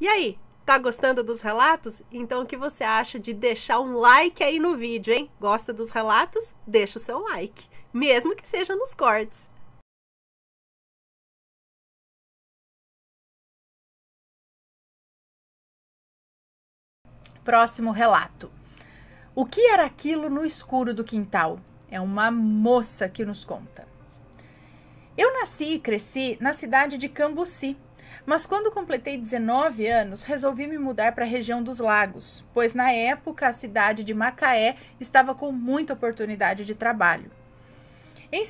E aí, Tá gostando dos relatos? Então o que você acha de deixar um like aí no vídeo, hein? Gosta dos relatos? Deixa o seu like, mesmo que seja nos cortes. Próximo relato. O que era aquilo no escuro do quintal? É uma moça que nos conta. Eu nasci e cresci na cidade de Cambuci, mas quando completei 19 anos, resolvi me mudar para a região dos Lagos, pois na época a cidade de Macaé estava com muita oportunidade de trabalho. Em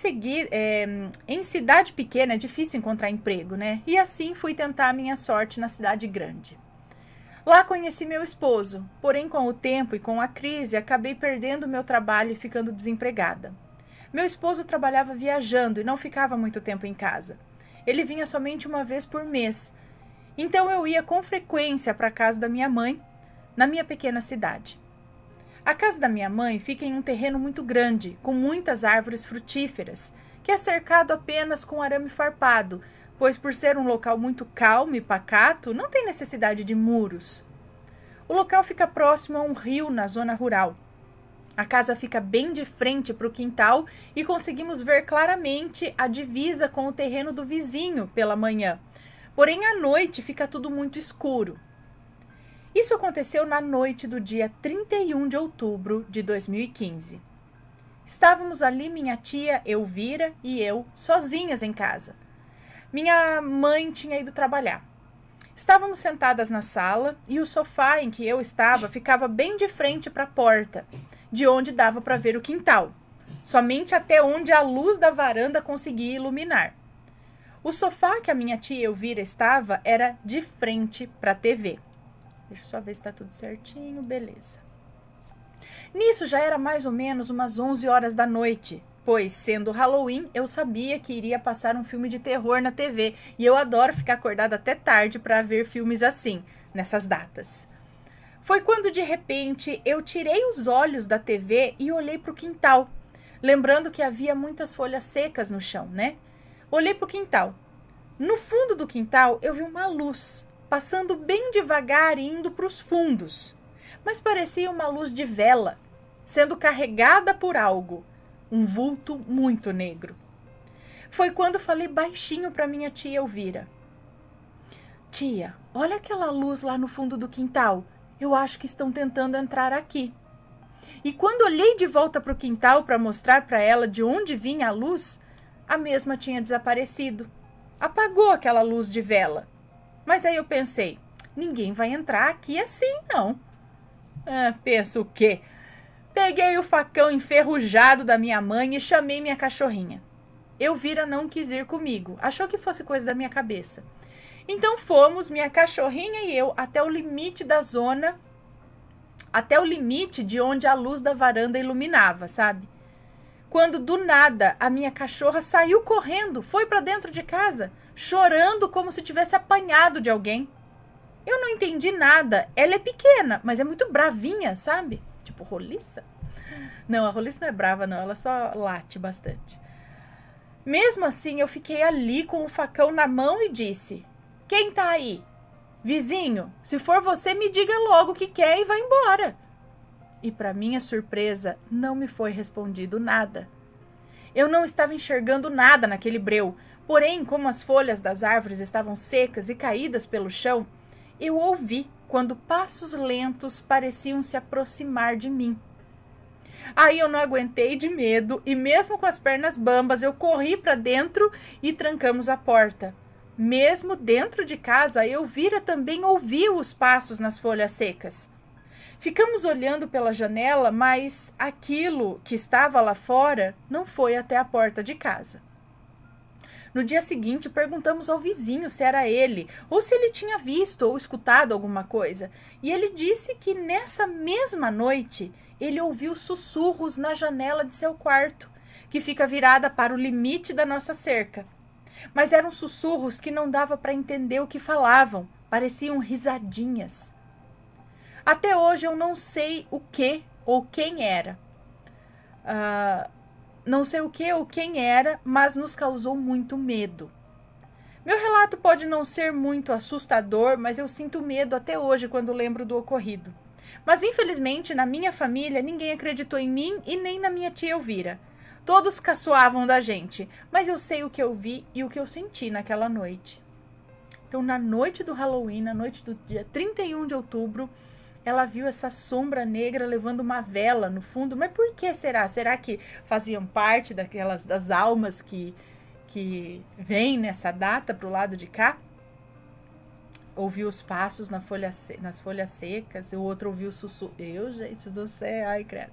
é, em cidade pequena é difícil encontrar emprego, né? E assim fui tentar a minha sorte na cidade grande. Lá conheci meu esposo, porém com o tempo e com a crise acabei perdendo meu trabalho e ficando desempregada. Meu esposo trabalhava viajando e não ficava muito tempo em casa ele vinha somente uma vez por mês. Então eu ia com frequência para a casa da minha mãe, na minha pequena cidade. A casa da minha mãe fica em um terreno muito grande, com muitas árvores frutíferas, que é cercado apenas com arame farpado, pois por ser um local muito calmo e pacato, não tem necessidade de muros. O local fica próximo a um rio na zona rural. A casa fica bem de frente para o quintal e conseguimos ver claramente a divisa com o terreno do vizinho pela manhã. Porém, à noite fica tudo muito escuro. Isso aconteceu na noite do dia 31 de outubro de 2015. Estávamos ali minha tia Elvira e eu sozinhas em casa. Minha mãe tinha ido trabalhar. Estávamos sentadas na sala e o sofá em que eu estava ficava bem de frente para a porta de onde dava para ver o quintal, somente até onde a luz da varanda conseguia iluminar. O sofá que a minha tia Elvira estava era de frente para a TV. Deixa eu só ver se está tudo certinho, beleza. Nisso já era mais ou menos umas 11 horas da noite, pois, sendo Halloween, eu sabia que iria passar um filme de terror na TV e eu adoro ficar acordada até tarde para ver filmes assim, nessas datas. Foi quando de repente eu tirei os olhos da TV e olhei para o quintal, lembrando que havia muitas folhas secas no chão, né? Olhei para o quintal. No fundo do quintal eu vi uma luz passando bem devagar e indo para os fundos, mas parecia uma luz de vela sendo carregada por algo, um vulto muito negro. Foi quando falei baixinho para minha tia Elvira. Tia, olha aquela luz lá no fundo do quintal. Eu acho que estão tentando entrar aqui. E quando olhei de volta para o quintal para mostrar para ela de onde vinha a luz, a mesma tinha desaparecido. Apagou aquela luz de vela. Mas aí eu pensei: ninguém vai entrar aqui assim, não. Ah, penso o quê? Peguei o facão enferrujado da minha mãe e chamei minha cachorrinha. Elvira não quis ir comigo, achou que fosse coisa da minha cabeça. Então fomos, minha cachorrinha e eu, até o limite da zona, até o limite de onde a luz da varanda iluminava, sabe? Quando do nada a minha cachorra saiu correndo, foi para dentro de casa, chorando como se tivesse apanhado de alguém. Eu não entendi nada. Ela é pequena, mas é muito bravinha, sabe? Tipo roliça. Não, a roliça não é brava, não. Ela só late bastante. Mesmo assim, eu fiquei ali com o facão na mão e disse: quem tá aí? Vizinho, se for você, me diga logo o que quer e vá embora. E para minha surpresa, não me foi respondido nada. Eu não estava enxergando nada naquele breu, porém, como as folhas das árvores estavam secas e caídas pelo chão, eu ouvi quando passos lentos pareciam se aproximar de mim. Aí eu não aguentei de medo e, mesmo com as pernas bambas, eu corri para dentro e trancamos a porta. Mesmo dentro de casa, Elvira também ouviu os passos nas folhas secas. Ficamos olhando pela janela, mas aquilo que estava lá fora não foi até a porta de casa. No dia seguinte, perguntamos ao vizinho se era ele, ou se ele tinha visto ou escutado alguma coisa, e ele disse que nessa mesma noite ele ouviu sussurros na janela de seu quarto, que fica virada para o limite da nossa cerca. Mas eram sussurros que não dava para entender o que falavam, pareciam risadinhas. Até hoje eu não sei o que ou quem era. Uh, não sei o que ou quem era, mas nos causou muito medo. Meu relato pode não ser muito assustador, mas eu sinto medo até hoje quando lembro do ocorrido. Mas infelizmente, na minha família, ninguém acreditou em mim e nem na minha tia Elvira. Todos caçoavam da gente, mas eu sei o que eu vi e o que eu senti naquela noite. Então, na noite do Halloween, na noite do dia 31 de outubro, ela viu essa sombra negra levando uma vela no fundo. Mas por que será? Será que faziam parte daquelas das almas que que vêm nessa data para o lado de cá? Ouviu os passos na folha, nas folhas secas, o outro ouviu o sussurro. Eu, gente do céu, ai credo.